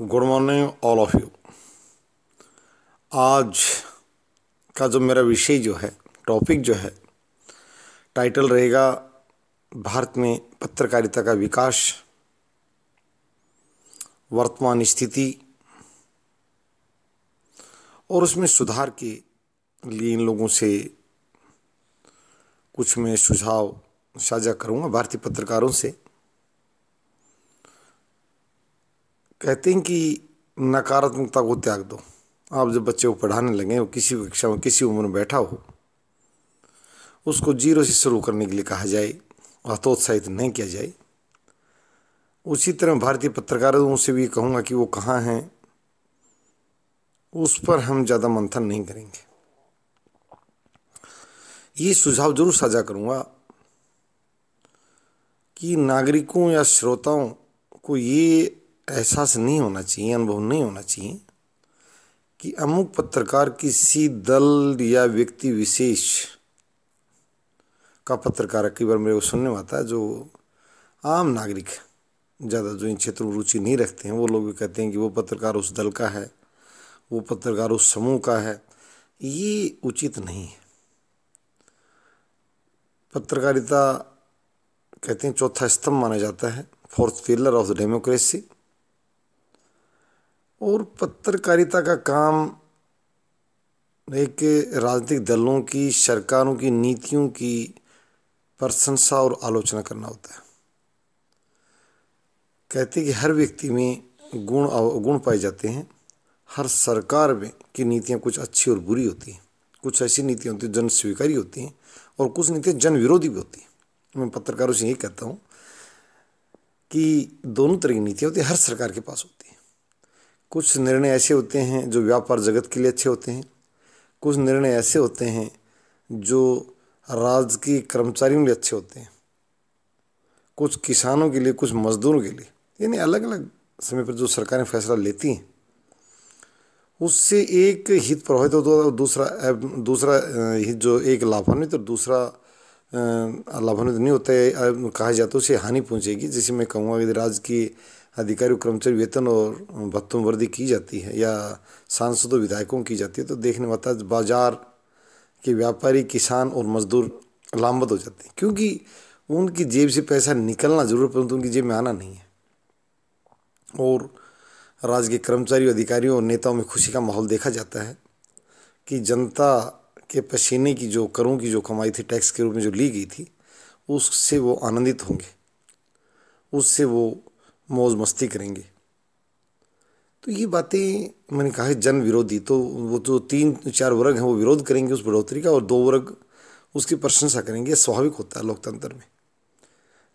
good morning all of you आज का जो मेरा विषय जो है टॉपिक जो है टाइटल रहेगा भारत में पत्रकारिता का विकास वर्तमान स्थिति और उसमें सुधार के लिए इन लोगों से कुछ मैं सुझाव साझा करूँगा भारतीय पत्रकारों से कहते हैं कि नकारात्मकता को त्याग दो आप जब बच्चे को पढ़ाने लगे वो किसी कक्षा में किसी उम्र में बैठा हो उसको जीरो से शुरू करने के लिए कहा जाए हतोत्साहित नहीं किया जाए उसी तरह भारतीय पत्रकारों से भी कहूँगा कि वो कहाँ हैं उस पर हम ज़्यादा मंथन नहीं करेंगे ये सुझाव जरूर साझा करूँगा कि नागरिकों या श्रोताओं को ये एहसास नहीं होना चाहिए अनुभव नहीं होना चाहिए कि अमुक पत्रकार किसी दल या व्यक्ति विशेष का पत्रकार कई बार मेरे को सुनने में आता है जो आम नागरिक ज़्यादा जो इन क्षेत्रों में रुचि नहीं रखते हैं वो लोग भी कहते हैं कि वो पत्रकार उस दल का है वो पत्रकार उस समूह का है ये उचित नहीं है पत्रकारिता कहते हैं चौथा स्तंभ माना जाता है fourth pillar of the democracy और पत्रकारिता का काम एक राजनीतिक दलों की सरकारों की नीतियों की प्रशंसा और आलोचना करना होता है कहते कि हर व्यक्ति में गुण गुण पाए जाते हैं हर सरकार में की नीतियाँ कुछ अच्छी और बुरी होती हैं कुछ ऐसी नीतियाँ होती हैं जन स्वीकारी होती हैं और कुछ नीतियाँ जन विरोधी भी होती हैं मैं पत्रकारों से यही कहता हूँ कि दोनों तरह की नीतियाँ होती हैं हर सरकार के पास होती कुछ निर्णय ऐसे होते हैं जो व्यापार जगत के लिए अच्छे होते हैं कुछ निर्णय ऐसे होते हैं जो राज के कर्मचारियों के लिए अच्छे होते हैं कुछ किसानों के लिए कुछ मजदूरों के लिए यानी अलग अलग समय पर जो सरकारें फैसला लेती हैं उससे एक हित प्रभावित होता है और दूसरा दूसरा हित जो एक लाभान्वित और दूसरा लाभान्वित नहीं होता है कहा जाता है उसे हानि पहुंचेगी जिसे मैं कहूँगा यदि राज्य की और कर्मचारी वेतन और भत्तों वृद्धि की जाती है या सांसदों विधायकों की जाती है तो देखने में आता है बाजार के व्यापारी किसान और मजदूर लामबद हो जाते हैं क्योंकि उनकी जेब से पैसा निकलना जरूर परंतु उनकी जेब में आना नहीं है और राज्य के कर्मचारियों अधिकारियों और नेताओं में खुशी का माहौल देखा जाता है कि जनता के पसीने की जो करों की जो कमाई थी टैक्स के रूप में जो ली गई थी उससे वो आनंदित होंगे उससे वो मौज मस्ती करेंगे तो ये बातें मैंने कहा है जन विरोधी तो वो जो तो तीन चार वर्ग हैं वो विरोध करेंगे उस बढ़ोतरी का और दो वर्ग उसकी प्रशंसा करेंगे स्वाभाविक होता है लोकतंत्र में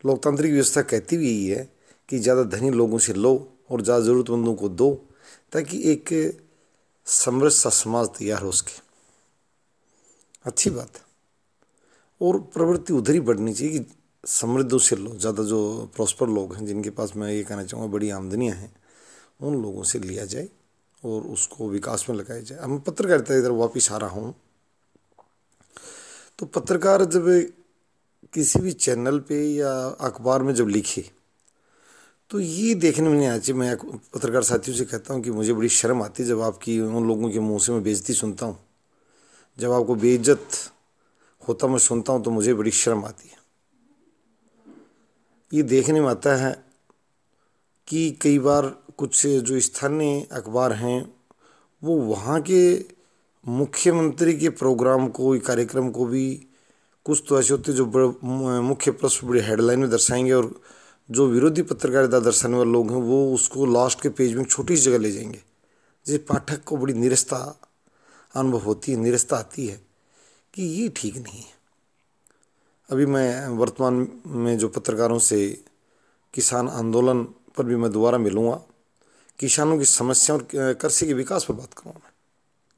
लोकतांत्रिक व्यवस्था कहती भी यही है कि ज़्यादा धनी लोगों से लो और ज़्यादा ज़रूरतमंदों को दो ताकि एक समृद्ध सा समाज तैयार हो सके अच्छी बात और प्रवृत्ति उधर ही बढ़नी चाहिए कि समृद्धशील लोग ज़्यादा जो प्रॉस्पर लोग हैं जिनके पास मैं ये कहना चाहूँगा बड़ी आमदनियाँ हैं उन लोगों से लिया जाए और उसको विकास में लगाया जाए हम पत्रकारिता इधर वापस आ रहा हूँ तो पत्रकार जब किसी भी चैनल पे या अखबार में जब लिखे तो ये देखने में नहीं आना चाहिए मैं पत्रकार साथियों से कहता हूँ कि मुझे बड़ी शर्म आती है जब आपकी उन लोगों के मुँह से मैं बेजती सुनता हूँ जब आपको बेइज्जत होता मैं सुनता हूँ तो मुझे बड़ी शर्म आती है ये देखने में आता है कि कई बार कुछ जो स्थानीय अखबार हैं वो वहाँ के मुख्यमंत्री के प्रोग्राम को कार्यक्रम को भी कुछ तो ऐसे होते जो मुख्य प्रश्न बड़ी हेडलाइन में दर्शाएंगे और जो विरोधी पत्रकारिता दर्शाने वाले लोग हैं वो उसको लास्ट के पेज में छोटी सी जगह ले जाएंगे जिस पाठक को बड़ी निरस्ता अनुभव होती है निरस्ता आती है कि ये ठीक नहीं है अभी मैं वर्तमान में जो पत्रकारों से किसान आंदोलन पर भी मैं दोबारा मिलूँगा किसानों की समस्या और कृषि के विकास पर बात करूँगा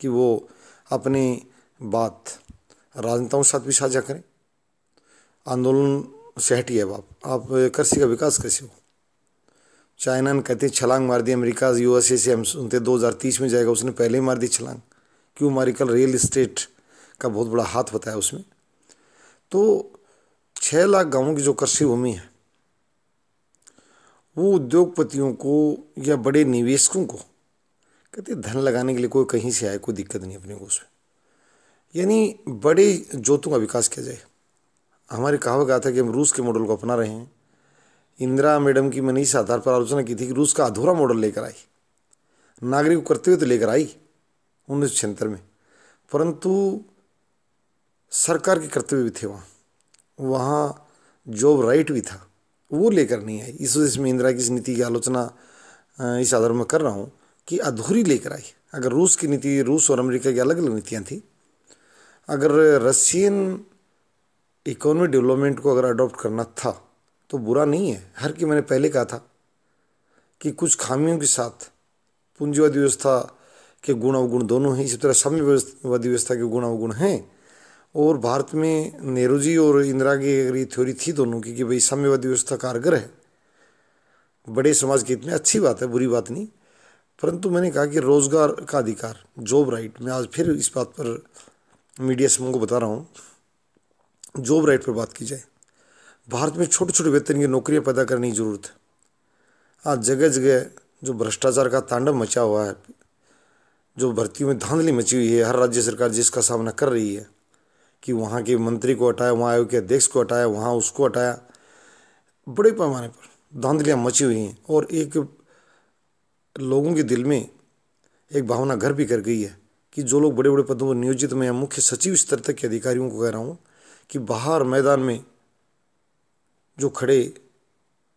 कि वो अपनी बात राजनेताओं के साथ भी साझा करें आंदोलन से हटिए अब आप आप कृषि का विकास कैसे हो चाइना ने कहते हैं छलांग मार दी अमेरिका यूएसए से हम सुनते 2030 में जाएगा उसने पहले ही मार दी छलांग क्यों मारी कल रियल इस्टेट का बहुत बड़ा हाथ बताया उसमें तो छः लाख गांवों की जो कृषि भूमि है वो उद्योगपतियों को या बड़े निवेशकों को कहते धन लगाने के लिए कोई कहीं से आए कोई दिक्कत नहीं अपने को उसमें यानी बड़े जोतों का विकास किया जाए हमारे कहा गया था कि हम रूस के मॉडल को अपना रहे हैं इंदिरा मैडम की मैंने इस आधार पर आलोचना की थी कि रूस का अधूरा मॉडल लेकर आई नागरिक करते हुए तो लेकर आई उन्नीस में परंतु सरकार के कर्तव्य भी थे वहाँ वहाँ जॉब राइट भी था वो लेकर नहीं आई इस वजह से मैं इंदिरा की इस नीति की आलोचना इस आधार में कर रहा हूँ कि अधूरी लेकर आई अगर रूस की नीति रूस और अमेरिका की अलग अलग नीतियाँ थी अगर रशियन इकोनॉमी डेवलपमेंट को अगर अडॉप्ट करना था तो बुरा नहीं है हर कि मैंने पहले कहा था कि कुछ खामियों के साथ पूंजीवादी व्यवस्था के गुण अवगुण दोनों हैं इसी तरह साम्यवादी व्यवस्था के गुण अवगुण हैं और भारत में नेहरू जी और इंदिरा की अगर ये थ्योरी थी दोनों की कि भाई साम्यवादी व्यवस्था कारगर है बड़े समाज के इतने अच्छी बात है बुरी बात नहीं परंतु मैंने कहा कि रोज़गार का अधिकार जॉब राइट मैं आज फिर इस बात पर मीडिया समूह को बता रहा हूँ जॉब राइट पर बात की जाए भारत में छोटे छोटे वेतन की नौकरियाँ पैदा करने की ज़रूरत है आज जगह जगह जो भ्रष्टाचार का तांडव मचा हुआ है जो भर्तियों में धांधली मची हुई है हर राज्य सरकार जिसका सामना कर रही है कि वहाँ के मंत्री को हटाया वहाँ आयोग के अध्यक्ष को हटाया वहाँ उसको हटाया बड़े पैमाने पर धांधलियाँ मची हुई हैं और एक लोगों के दिल में एक भावना घर भी कर गई है कि जो लोग बड़े बड़े पदों पर नियोजित में या मुख्य सचिव स्तर तक के अधिकारियों को कह रहा हूँ कि बाहर मैदान में जो खड़े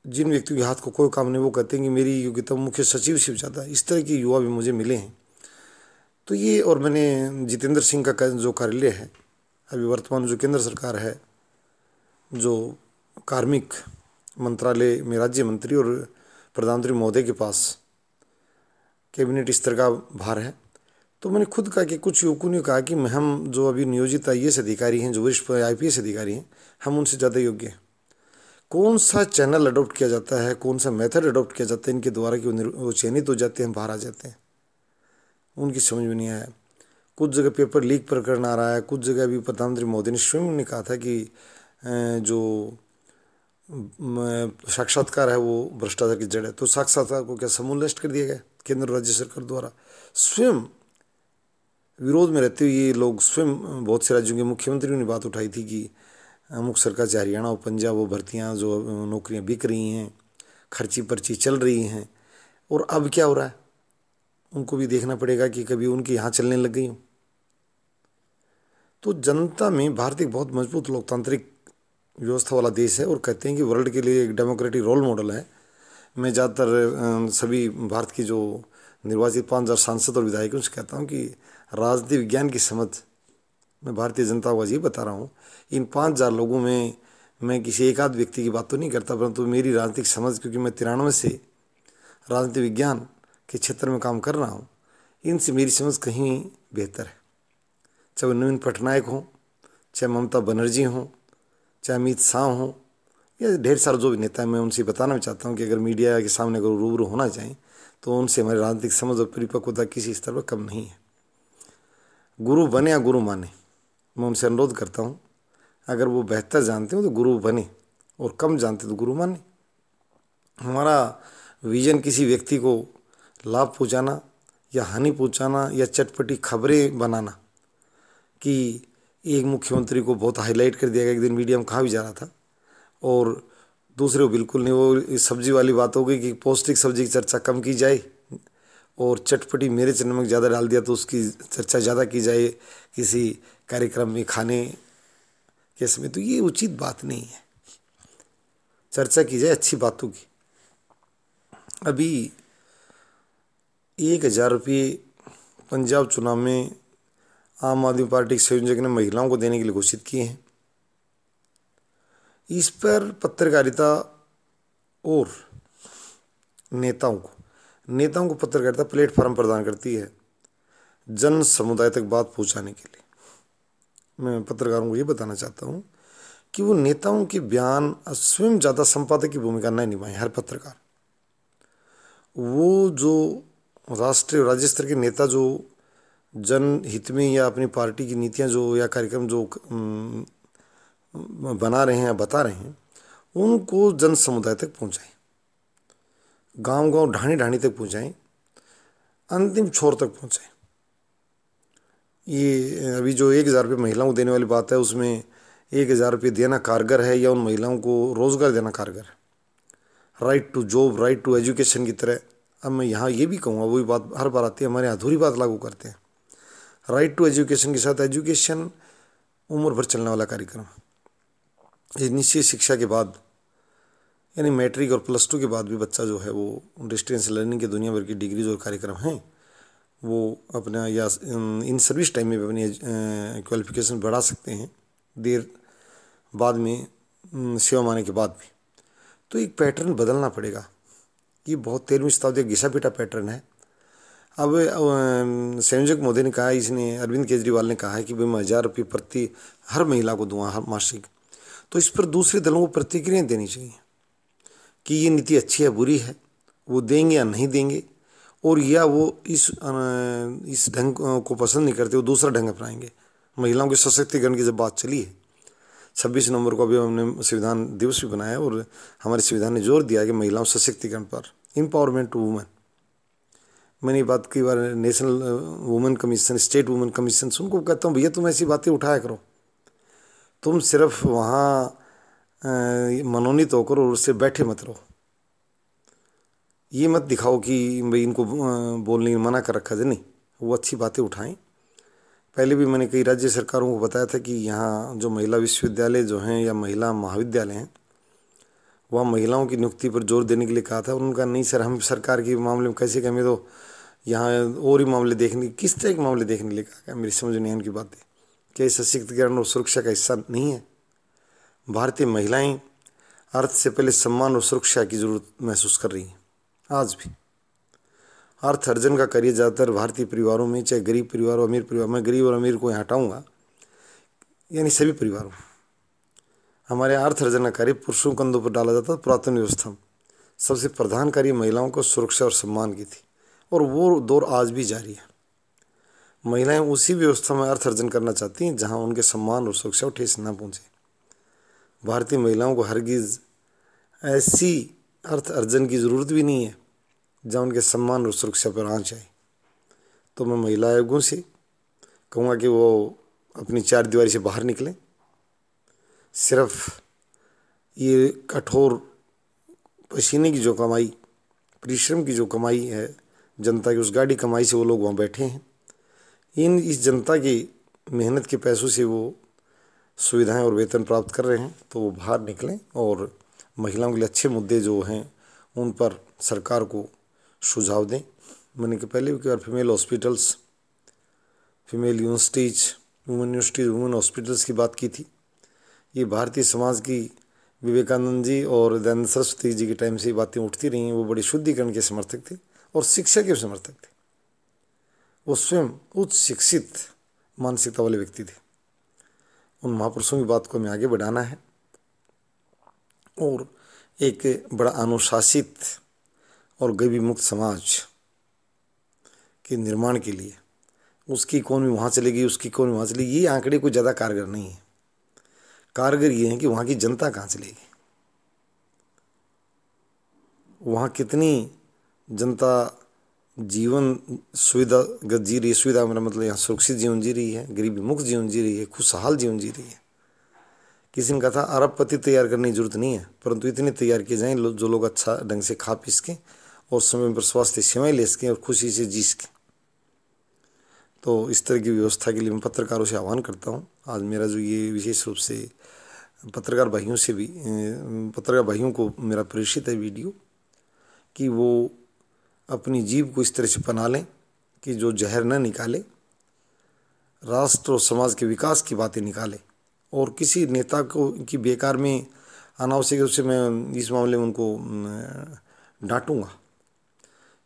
जिन व्यक्तियों के हाथ को कोई काम नहीं वो कहते हैं कि मेरी योग्यता मुख्य सचिव से ज़्यादा इस तरह के युवा भी मुझे मिले हैं तो ये और मैंने जितेंद्र सिंह का जो कार्यालय है अभी वर्तमान जो केंद्र सरकार है जो कार्मिक मंत्रालय में राज्य मंत्री और प्रधानमंत्री महोदय के पास कैबिनेट स्तर का भार है तो मैंने खुद कहा कि कुछ युवकों ने कहा कि हम जो अभी नियोजित आई अधिकारी हैं जो वरिष्ठ आई अधिकारी हैं हम उनसे ज़्यादा योग्य हैं कौन सा चैनल अडोप्ट किया जाता है कौन सा मेथड अडॉप्ट किया जाता है इनके द्वारा कि वो चयनित हो जाते हैं बाहर आ जाते हैं उनकी समझ में नहीं आया कुछ जगह पेपर लीक प्रकरण आ रहा है कुछ जगह अभी प्रधानमंत्री मोदी ने स्वयं ने कहा था कि जो साक्षात्कार है वो भ्रष्टाचार की जड़ है तो साक्षात्कार को क्या समूल नष्ट कर दिया गया केंद्र राज्य सरकार द्वारा स्वयं विरोध में रहते हुए ये लोग स्वयं बहुत से राज्यों के मुख्यमंत्रियों ने बात उठाई थी कि मुख्य सरकार से हरियाणा और पंजाब वो भर्तियाँ जो नौकरियाँ बिक रही हैं खर्ची पर्ची चल रही हैं और अब क्या हो रहा है उनको भी देखना पड़ेगा कि कभी उनकी यहाँ चलने लग गई हूँ तो जनता में भारत एक बहुत मजबूत लोकतांत्रिक व्यवस्था वाला देश है और कहते हैं कि वर्ल्ड के लिए एक डेमोक्रेटिक रोल मॉडल है मैं ज़्यादातर सभी भारत की जो निर्वाचित पाँच हज़ार सांसद और विधायक उनसे कहता हूँ कि राजनीति विज्ञान की समझ मैं भारतीय जनता को अजीब बता रहा हूँ इन पाँच हज़ार लोगों में मैं किसी एक आध व्यक्ति की बात तो नहीं करता परंतु तो मेरी राजनीतिक समझ क्योंकि मैं तिरानवे से राजनीति विज्ञान के क्षेत्र में काम कर रहा हूँ इनसे मेरी समझ कहीं बेहतर है चाहे वो नवीन पटनायक हों चाहे ममता बनर्जी हों चाहे अमित शाह हों या ढेर सारे जो भी नेता हैं मैं उनसे बताना चाहता हूँ कि अगर मीडिया के सामने अगर रूबरू होना चाहें तो उनसे हमारी राजनीतिक समझ और परिपक्वता किसी स्तर पर कम नहीं है गुरु बने या गुरु माने मैं उनसे अनुरोध करता हूँ अगर वो बेहतर जानते हो तो गुरु बने और कम जानते तो गुरु माने हमारा विजन किसी व्यक्ति को लाभ पहुँचाना या हानि पहुँचाना या चटपटी खबरें बनाना कि एक मुख्यमंत्री को बहुत हाईलाइट कर दिया गया एक दिन मीडिया में भी जा रहा था और दूसरे को बिल्कुल नहीं वो सब्जी वाली बात हो गई कि पौष्टिक सब्जी की चर्चा कम की जाए और चटपटी मेरे नमक ज़्यादा डाल दिया तो उसकी चर्चा ज़्यादा की जाए किसी कार्यक्रम में खाने के समय तो ये उचित बात नहीं है चर्चा की जाए अच्छी बातों की अभी एक हज़ार रुपये पंजाब चुनाव में आम आदमी पार्टी के संयोजक ने महिलाओं को देने के लिए घोषित किए हैं इस पर पत्रकारिता और नेताओं को नेताओं को पत्रकारिता प्लेटफॉर्म प्रदान करती है जन समुदाय तक बात पहुंचाने के लिए मैं पत्रकारों को ये बताना चाहता हूँ कि वो नेताओं के बयान स्वयं ज़्यादा संपादक की भूमिका नहीं निभाए हर पत्रकार वो जो राष्ट्रीय राज्य स्तर के नेता जो जनहित में या अपनी पार्टी की नीतियाँ जो या कार्यक्रम जो बना रहे हैं या बता रहे हैं उनको जन समुदाय तक पहुंचाएं गांव गांव ढाणी ढाणी तक पहुंचाएं अंतिम छोर तक पहुंचाएं ये अभी जो एक हज़ार रुपये महिलाओं को देने वाली बात है उसमें एक हज़ार रुपये देना कारगर है या उन महिलाओं को रोज़गार देना कारगर है right to job right to education की तरह अब मैं यहाँ ये भी कहूँगा वही बात हर बार आती है हमारे अधूरी बात लागू करते हैं राइट टू एजुकेशन के साथ एजुकेशन उम्र भर चलने वाला कार्यक्रम निश्चित निश्चय शिक्षा के बाद यानी मैट्रिक और प्लस टू के बाद भी बच्चा जो है वो डिस्टेंस लर्निंग के दुनिया भर की डिग्रीज और कार्यक्रम हैं वो अपना या इन सर्विस टाइम में भी अपनी क्वालिफिकेशन बढ़ा सकते हैं देर बाद में सेवा माने के बाद भी तो एक पैटर्न बदलना पड़ेगा ये बहुत तेरहवीं शताब्दी घिसा पिटा पैटर्न है अब संयोजक मोदी ने कहा इसने अरविंद केजरीवाल ने कहा है कि भाई मैं हजार रुपये प्रति हर महिला को दूँ हर मासिक तो इस पर दूसरे दलों को प्रतिक्रिया देनी चाहिए कि ये नीति अच्छी है बुरी है वो देंगे या नहीं देंगे और या वो इस इस ढंग को पसंद नहीं करते वो दूसरा ढंग अपनाएंगे महिलाओं के सशक्तिकरण की जब बात चली है छब्बीस नवंबर को अभी हमने संविधान दिवस भी बनाया और हमारे संविधान ने जोर दिया कि महिलाओं सशक्तिकरण पर एम्पावरमेंट टू वुमेन मैंने बात कई बार national women commission state women commission उनको कहता हूँ भैया तुम ऐसी बातें उठाया करो तुम सिर्फ वहाँ मनोनीत होकर और उससे बैठे मत रहो ये मत दिखाओ कि भाई इनको बोलने मना कर रखा था नहीं वो अच्छी बातें उठाएं पहले भी मैंने कई राज्य सरकारों को बताया था कि यहाँ जो महिला विश्वविद्यालय जो हैं या महिला महाविद्यालय हैं वहाँ महिलाओं की नियुक्ति पर जोर देने के लिए कहा था उन्होंने कहा नहीं सर हम सरकार के मामले में कैसे कहें तो यहाँ और ही मामले देखने किस तरह के मामले देखने के लिए कहा मेरी समझ नहीं उनकी बातें क्या ये सशक्तिकरण और सुरक्षा का हिस्सा नहीं है भारतीय महिलाएं अर्थ से पहले सम्मान और सुरक्षा की जरूरत महसूस कर रही हैं आज भी अर्थ अर्जन का करियर ज़्यादातर भारतीय परिवारों में चाहे गरीब परिवार और अमीर परिवार मैं गरीब और अमीर को यहाँ हटाऊँगा यानी सभी परिवारों में हमारे अर्थ रचना कार्य पुरुषों कंधों पर डाला जाता पुरातन व्यवस्था में सबसे प्रधान कार्य महिलाओं को सुरक्षा और सम्मान की थी और वो दौर आज भी जारी है महिलाएं उसी व्यवस्था में अर्थ अर्जन करना चाहती हैं जहां उनके सम्मान और सुरक्षा ठेस ना पहुंचे भारतीय महिलाओं को हरगिज ऐसी अर्थ अर्जन की ज़रूरत भी नहीं है जहाँ उनके सम्मान और सुरक्षा पर आँच आए तो मैं महिला आयोगों से कहूँगा कि वो अपनी चार दीवारी से बाहर निकलें सिर्फ ये कठोर पसीने की जो कमाई परिश्रम की जो कमाई है जनता की उस गाड़ी कमाई से वो लोग वहाँ बैठे हैं इन इस जनता की मेहनत के पैसों से वो सुविधाएं और वेतन प्राप्त कर रहे हैं तो वो बाहर निकलें और महिलाओं के लिए अच्छे मुद्दे जो हैं उन पर सरकार को सुझाव दें मैंने कि पहले भी कई बार female hospitals female universities women universities women hospitals की बात की थी ये भारतीय समाज की विवेकानंद जी और दयानंद सरस्वती जी के टाइम से बातें उठती रहीं वो बड़े शुद्धिकरण के समर्थक थे और शिक्षा के समर्थक थे वो स्वयं उच्च शिक्षित मानसिकता वाले व्यक्ति थे उन महापुरुषों की बात को हमें आगे बढ़ाना है और एक बड़ा अनुशासित और गरीबी मुक्त समाज के निर्माण के लिए उसकी कौन भी वहाँ चलेगी उसकी कौन भी वहाँ चलेगी ये आंकड़े कोई ज़्यादा कारगर नहीं है कारगर ये है कि वहाँ की जनता कहाँ से लेगी वहाँ कितनी जनता जीवन सुविधा जी रही है सुविधा मेरा मतलब यहाँ सुरक्षित जीवन जी रही है गरीबी मुक्त जीवन जी रही है खुशहाल जीवन जी रही है किसी ने कहा था पति तैयार करने की जरूरत नहीं है परंतु इतने तैयार किए जाएँ जो लोग अच्छा ढंग से खा पी सकें और समय पर स्वास्थ्य सेवाएँ ले सकें और खुशी से जी सकें तो इस तरह की व्यवस्था के लिए मैं पत्रकारों से आह्वान करता हूँ आज मेरा जो ये विशेष रूप से पत्रकार भाइयों से भी पत्रकार भाइयों को मेरा प्रेषित है वीडियो कि वो अपनी जीव को इस तरह से बना लें कि जो जहर न निकाले राष्ट्र और समाज के विकास की बातें निकाले और किसी नेता को की बेकार में अनावश्यक रूप से मैं इस मामले में उनको डांटूँगा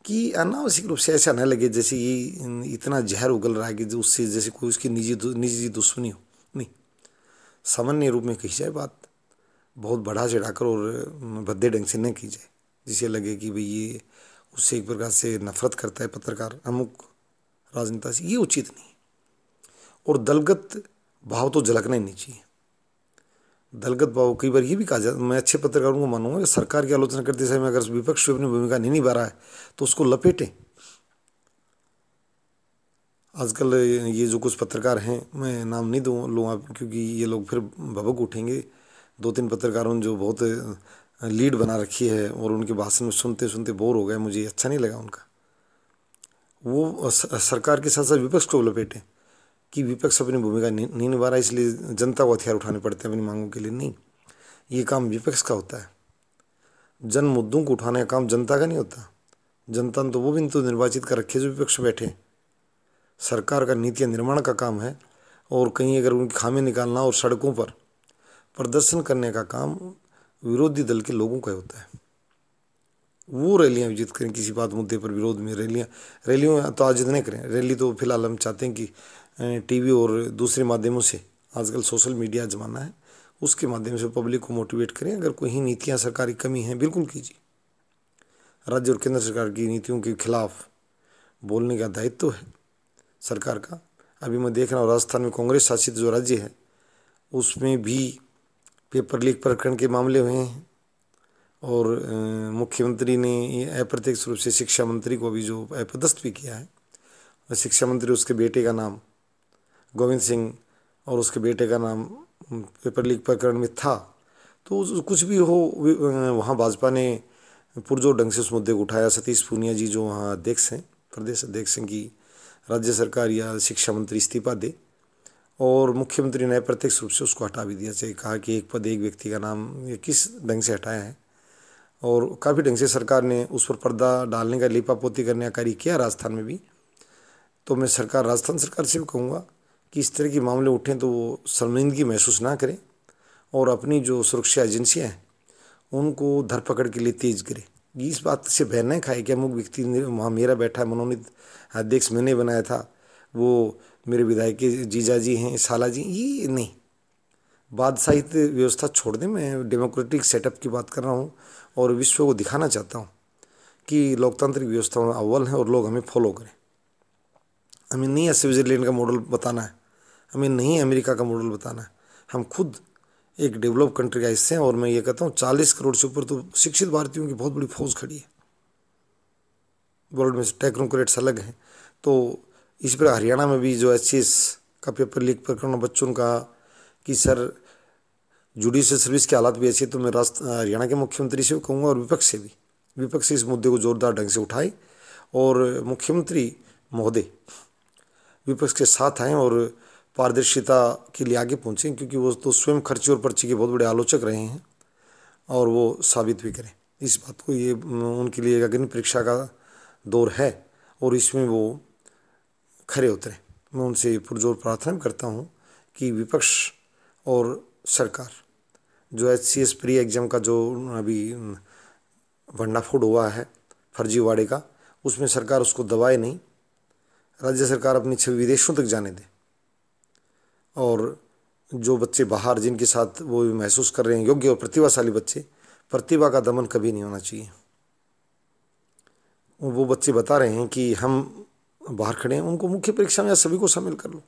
कि अनावश्यक रूप से ऐसा न लगे जैसे ये इतना जहर उगल रहा है कि उससे जैसे कोई उसकी निजी निजी दुश्मनी हो सामान्य रूप में कही जाए बात बहुत बढ़ा चढ़ाकर और भद्दे ढंग से न की जाए जिसे लगे कि भाई ये उससे एक प्रकार से नफरत करता है पत्रकार अमुक राजनेता से ये उचित नहीं और दलगत भाव तो झलकना ही नहीं चाहिए दलगत भाव कई बार ये भी कहा जाता मैं अच्छे पत्रकारों को मानूंगा सरकार की आलोचना करते समय अगर विपक्ष अपनी भूमिका नहीं निभा रहा है तो उसको लपेटें आजकल ये जो कुछ पत्रकार हैं मैं नाम नहीं दूँ लूँगा क्योंकि ये लोग फिर भबक उठेंगे दो तीन पत्रकारों ने जो बहुत लीड बना रखी है और उनके भाषण में सुनते सुनते बोर हो गए मुझे अच्छा नहीं लगा उनका वो सरकार के साथ साथ विपक्ष को लपेटे कि विपक्ष अपनी भूमिका नहीं निभा रहा इसलिए जनता को हथियार उठाने पड़ते हैं अपनी मांगों के लिए नहीं ये काम विपक्ष का होता है जन मुद्दों को उठाने का काम जनता का नहीं होता जनता ने तो वो भी तो निर्वाचित कर रखे जो विपक्ष बैठे सरकार का नीतियाँ निर्माण का काम है और कहीं अगर उनकी खामे निकालना और सड़कों पर प्रदर्शन करने का काम विरोधी दल के लोगों का होता है वो रैलियाँ आयोजित करें किसी बात मुद्दे पर विरोध में रैलियाँ रैलियों तो आज इतने करें रैली तो फिलहाल हम चाहते हैं कि टीवी और दूसरे माध्यमों से आजकल सोशल मीडिया जमाना है उसके माध्यम से पब्लिक को मोटिवेट करें अगर कोई नीतियाँ सरकारी कमी हैं बिल्कुल कीजिए राज्य और केंद्र सरकार की नीतियों के खिलाफ बोलने का दायित्व तो है सरकार का अभी मैं देख रहा हूँ राजस्थान में कांग्रेस शासित जो राज्य है उसमें भी पेपर लीक प्रकरण के मामले हुए हैं और मुख्यमंत्री ने अप्रत्यक्ष रूप से शिक्षा मंत्री को अभी जो अपदस्थ भी किया है शिक्षा मंत्री उसके बेटे का नाम गोविंद सिंह और उसके बेटे का नाम पेपर लीक प्रकरण में था तो कुछ भी हो वहाँ भाजपा ने पुरजोर ढंग से उस मुद्दे को उठाया सतीश पूनिया जी जो वहाँ अध्यक्ष हैं प्रदेश अध्यक्ष हैं कि राज्य सरकार या शिक्षा मंत्री इस्तीफा दे और मुख्यमंत्री ने प्रत्यक्ष रूप से उसको हटा भी दिया चाहिए कहा कि एक पद एक व्यक्ति का नाम ये किस ढंग से हटाया है और काफ़ी ढंग से सरकार ने उस पर पर्दा डालने का लिपापोती करने का कार्य किया राजस्थान में भी तो मैं सरकार राजस्थान सरकार से भी कहूँगा कि इस तरह के मामले उठें तो वो शर्मिंदगी महसूस ना करें और अपनी जो सुरक्षा एजेंसियाँ हैं उनको धरपकड़ के लिए तेज़ करें इस बात से बहन नहीं खाई कि अमुक व्यक्ति वहाँ मेरा बैठा है मनोनीत अध्यक्ष मैंने बनाया था वो मेरे विधायक के जीजा जी हैं साला जी ये नहीं बादशाहित तो व्यवस्था छोड़ दें मैं डेमोक्रेटिक सेटअप की बात कर रहा हूँ और विश्व को दिखाना चाहता हूँ कि लोकतांत्रिक व्यवस्था में अव्वल है और लोग हमें फॉलो करें हमें नहीं है स्विट्ज़रलैंड का मॉडल बताना है हमें नहीं अमेरिका का मॉडल बताना है हम खुद एक डेवलप कंट्री का हिस्से हैं और मैं ये कहता हूँ चालीस करोड़ से ऊपर तो शिक्षित भारतीयों की बहुत बड़ी फौज खड़ी है वर्ल्ड में टेक्नोक्रेट्स अलग हैं तो इस पर हरियाणा में भी जो एच का पेपर लीक प्रकरण बच्चों का कहा कि सर जुडिशल सर्विस के हालात भी ऐसे तो मैं रास्ता हरियाणा के मुख्यमंत्री से कहूँगा और विपक्ष से भी विपक्ष से इस मुद्दे को जोरदार ढंग से उठाए और मुख्यमंत्री महोदय विपक्ष के साथ आएँ और पारदर्शिता के लिए आगे पहुँचें क्योंकि वो तो स्वयं खर्ची और पर्ची के बहुत बड़े आलोचक रहे हैं और वो साबित भी करें इस बात को ये उनके लिए अग्नि परीक्षा का दौर है और इसमें वो खरे उतरें मैं उनसे पुरजोर प्रार्थना करता हूँ कि विपक्ष और सरकार जो H C S pre exam का जो अभी भंडाफोड़ हुआ है फर्जीवाड़े का उसमें सरकार उसको दबाए नहीं राज्य सरकार अपनी छवि विदेशों तक जाने दे और जो बच्चे बाहर जिनके साथ वो महसूस कर रहे हैं योग्य और प्रतिभाशाली बच्चे प्रतिभा का दमन कभी नहीं होना चाहिए वो बच्चे बता रहे हैं कि हम बाहर खड़े हैं उनको मुख्य परीक्षा में सभी को शामिल कर लो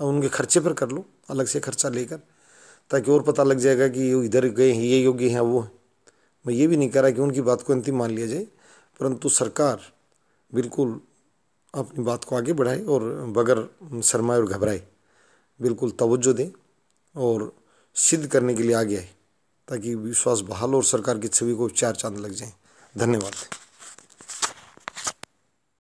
और उनके खर्चे पर कर लो अलग से खर्चा लेकर ताकि और पता लग जाएगा कि ये इधर गए हैं ये योग्य हैं वो हैं मैं ये भी नहीं कह रहा कि उनकी बात को अंतिम मान लिया जाए परंतु सरकार बिल्कुल अपनी बात को आगे बढ़ाए और बगैर शर्माए और घबराए बिल्कुल तवज्जो दें और सिद्ध करने के लिए आगे आए ताकि विश्वास बहाल और सरकार की छवि को चार चांद लग जाएं धन्यवाद